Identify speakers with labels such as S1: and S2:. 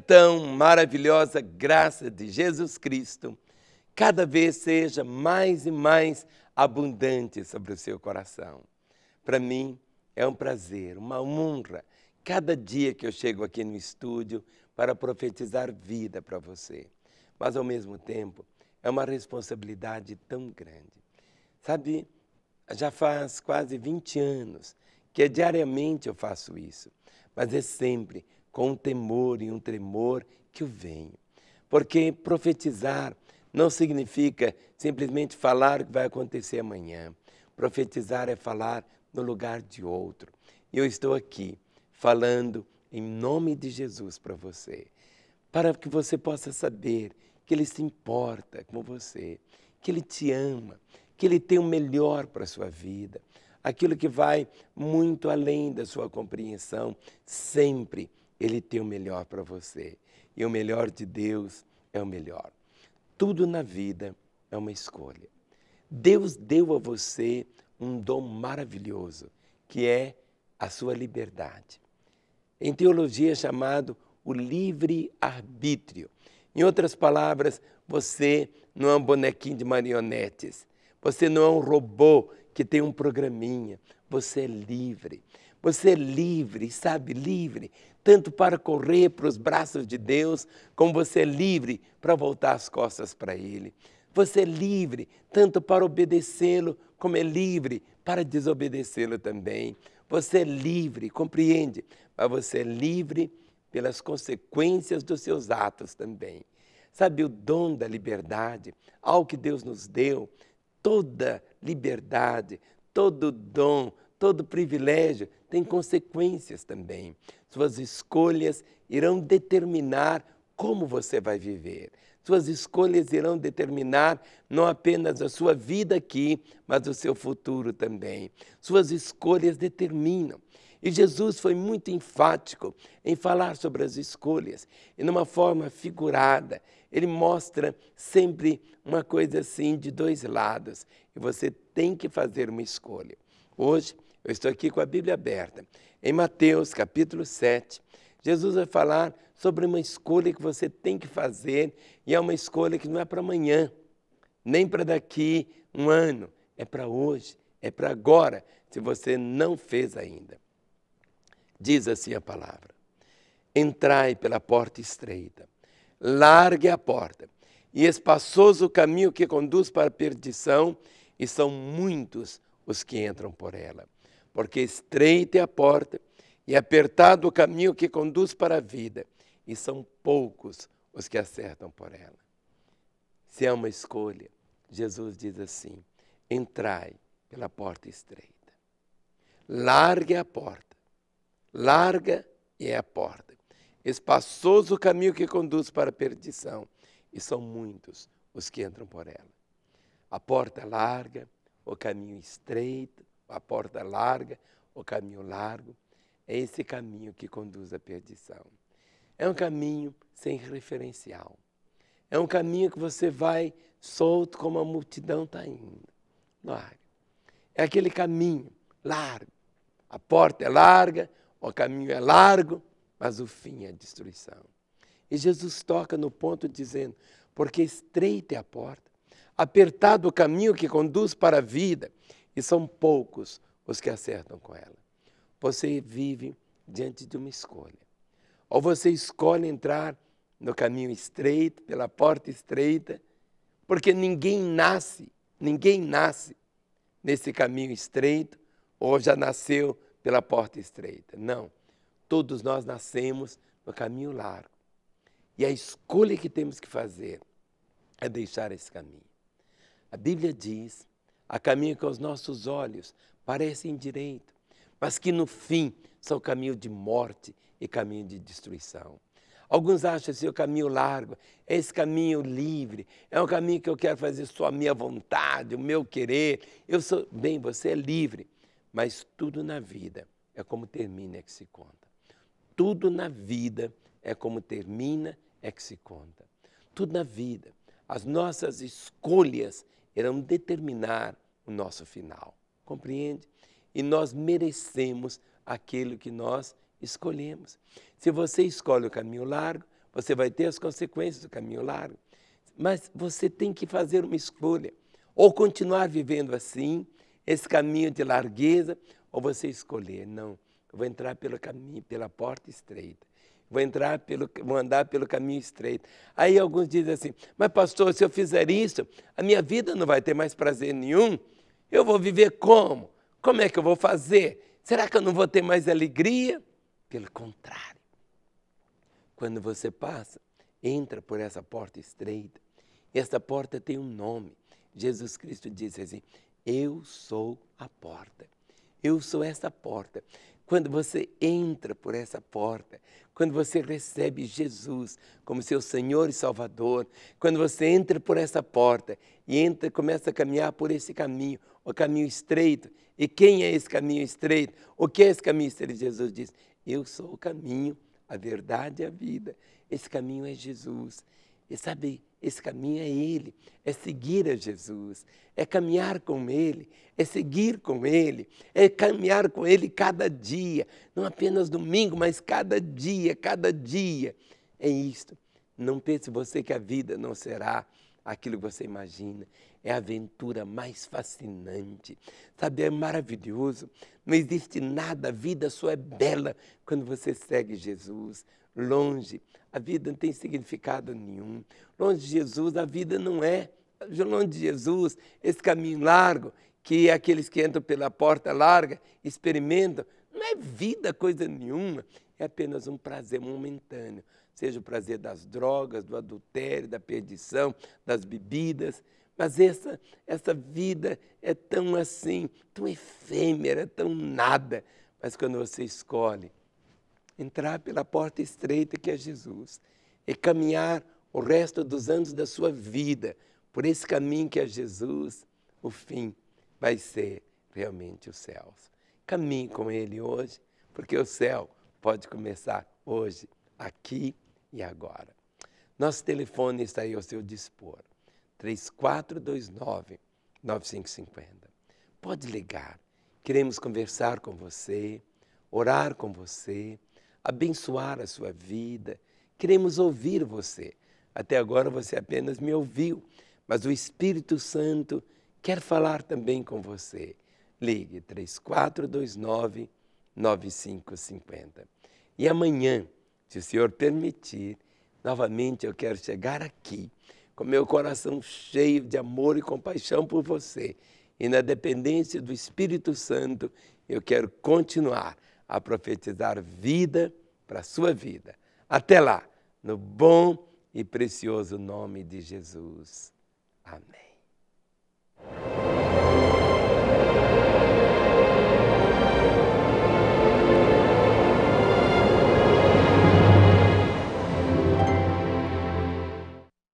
S1: tão maravilhosa graça de Jesus Cristo cada vez seja mais e mais abundante sobre o seu coração. Para mim é um prazer, uma honra, cada dia que eu chego aqui no estúdio para profetizar vida para você. Mas ao mesmo tempo, é uma responsabilidade tão grande. Sabe, já faz quase 20 anos que é diariamente eu faço isso, mas é sempre com um temor e um tremor que o venho. Porque profetizar não significa simplesmente falar o que vai acontecer amanhã. Profetizar é falar no lugar de outro. E eu estou aqui falando em nome de Jesus para você, para que você possa saber que Ele se importa com você, que Ele te ama, que Ele tem o melhor para a sua vida, aquilo que vai muito além da sua compreensão, sempre ele tem o melhor para você. E o melhor de Deus é o melhor. Tudo na vida é uma escolha. Deus deu a você um dom maravilhoso, que é a sua liberdade. Em teologia é chamado o livre arbítrio. Em outras palavras, você não é um bonequinho de marionetes, você não é um robô que tem um programinha, você é livre. Você é livre, sabe? Livre, tanto para correr para os braços de Deus, como você é livre para voltar as costas para Ele. Você é livre, tanto para obedecê-lo, como é livre para desobedecê-lo também. Você é livre, compreende? Mas você é livre pelas consequências dos seus atos também. Sabe, o dom da liberdade, algo que Deus nos deu, toda liberdade, todo dom todo privilégio tem consequências também. Suas escolhas irão determinar como você vai viver. Suas escolhas irão determinar não apenas a sua vida aqui, mas o seu futuro também. Suas escolhas determinam. E Jesus foi muito enfático em falar sobre as escolhas. E numa forma figurada, ele mostra sempre uma coisa assim de dois lados. E você tem que fazer uma escolha. Hoje, eu estou aqui com a Bíblia aberta. Em Mateus, capítulo 7, Jesus vai falar sobre uma escolha que você tem que fazer, e é uma escolha que não é para amanhã, nem para daqui um ano, é para hoje, é para agora, se você não fez ainda. Diz assim a palavra: Entrai pela porta estreita, largue a porta, e espaçoso o caminho que conduz para a perdição, e são muitos os que entram por ela porque estreita é a porta e apertado o caminho que conduz para a vida, e são poucos os que acertam por ela. Se é uma escolha, Jesus diz assim: entrai pela porta estreita. Larga é a porta, larga é a porta. Espaçoso o caminho que conduz para a perdição, e são muitos os que entram por ela. A porta larga, o caminho estreito, a porta larga, o caminho largo. É esse caminho que conduz à perdição. É um caminho sem referencial. É um caminho que você vai solto como a multidão está indo. Largo. É aquele caminho largo. A porta é larga, o caminho é largo, mas o fim é a destruição. E Jesus toca no ponto dizendo: porque estreita é a porta, apertado o caminho que conduz para a vida, e são poucos os que acertam com ela. Você vive diante de uma escolha. Ou você escolhe entrar no caminho estreito, pela porta estreita, porque ninguém nasce, ninguém nasce nesse caminho estreito ou já nasceu pela porta estreita. Não. Todos nós nascemos no caminho largo. E a escolha que temos que fazer é deixar esse caminho. A Bíblia diz a caminho que aos nossos olhos parecem direito, mas que no fim são caminho de morte e caminho de destruição. Alguns acham esse o caminho largo, é esse caminho livre, é um caminho que eu quero fazer só a minha vontade, o meu querer. Eu sou bem, você é livre, mas tudo na vida é como termina é que se conta. Tudo na vida é como termina é que se conta. Tudo na vida, as nossas escolhas irão é determinar o nosso final. Compreende? E nós merecemos aquilo que nós escolhemos. Se você escolhe o caminho largo, você vai ter as consequências do caminho largo. Mas você tem que fazer uma escolha. Ou continuar vivendo assim, esse caminho de largueza, ou você escolher, não, eu vou entrar pelo caminho, pela porta estreita vou entrar pelo, vou andar pelo caminho estreito. Aí alguns dizem assim, mas pastor, se eu fizer isso, a minha vida não vai ter mais prazer nenhum. Eu vou viver como? Como é que eu vou fazer? Será que eu não vou ter mais alegria? Pelo contrário, quando você passa, entra por essa porta estreita. Essa porta tem um nome. Jesus Cristo disse assim: Eu sou a porta. Eu sou essa porta. Quando você entra por essa porta, quando você recebe Jesus como seu Senhor e Salvador, quando você entra por essa porta e entra, começa a caminhar por esse caminho, o caminho estreito. E quem é esse caminho estreito? O que é esse caminho estreito? Jesus diz: Eu sou o caminho, a verdade e a vida. Esse caminho é Jesus. E sabe, esse caminho é Ele, é seguir a Jesus, é caminhar com Ele, é seguir com Ele, é caminhar com Ele cada dia, não apenas domingo, mas cada dia, cada dia. É isto. Não pense você que a vida não será aquilo que você imagina. É a aventura mais fascinante. Sabe, é maravilhoso. Não existe nada, a vida só é bela quando você segue Jesus. Longe, a vida não tem significado nenhum. Longe de Jesus, a vida não é. Longe de Jesus, esse caminho largo que aqueles que entram pela porta larga experimentam, não é vida coisa nenhuma, é apenas um prazer momentâneo, seja o prazer das drogas, do adultério, da perdição, das bebidas. Mas essa, essa vida é tão assim, tão efêmera, tão nada. Mas quando você escolhe entrar pela porta estreita que é Jesus e caminhar o resto dos anos da sua vida por esse caminho que é Jesus, o fim vai ser realmente os céus. Caminhe com Ele hoje, porque o céu pode começar hoje, aqui e agora. Nosso telefone está aí ao seu dispor, 3429 9550. Pode ligar, queremos conversar com você, orar com você, abençoar a sua vida, queremos ouvir você. Até agora você apenas me ouviu, mas o Espírito Santo quer falar também com você. Ligue 3429 9550. E amanhã, se o Senhor permitir, novamente eu quero chegar aqui com meu coração cheio de amor e compaixão por você. E na dependência do Espírito Santo, eu quero continuar a profetizar vida para a sua vida. Até lá, no bom e precioso nome de Jesus. Amém.